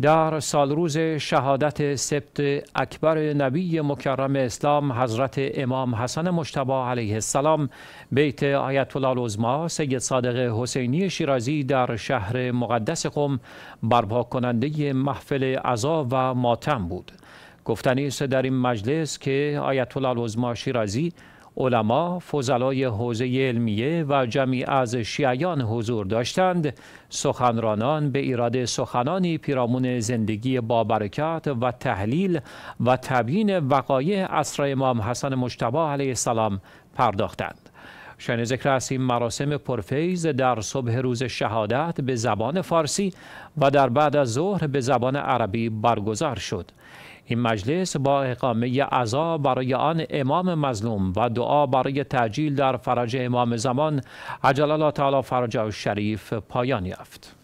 در سال روز شهادت سبت اکبر نبی مکرم اسلام حضرت امام حسن مشتبا علیه السلام بیت آیت الله سید صادق حسینی شیرازی در شهر مقدس قم برپا کننده محفل عزا و ماتم بود گفتنی است در این مجلس که آیت شیرازی علما، فضلای حوزه علمیه و جمعی از شیعیان حضور داشتند، سخنرانان به ایراد سخنانی پیرامون زندگی با و تحلیل و تبیین وقایع اسرای امام حسن مجتبی علیه السلام پرداختند. شن ذکر است این مراسم پرفیز در صبح روز شهادت به زبان فارسی و در بعد از ظهر به زبان عربی برگزار شد این مجلس با اقامه عزا برای آن امام مظلوم و دعا برای تعجیل در فرج امام زمان عجل الله تعالی فرج شریف پایان یافت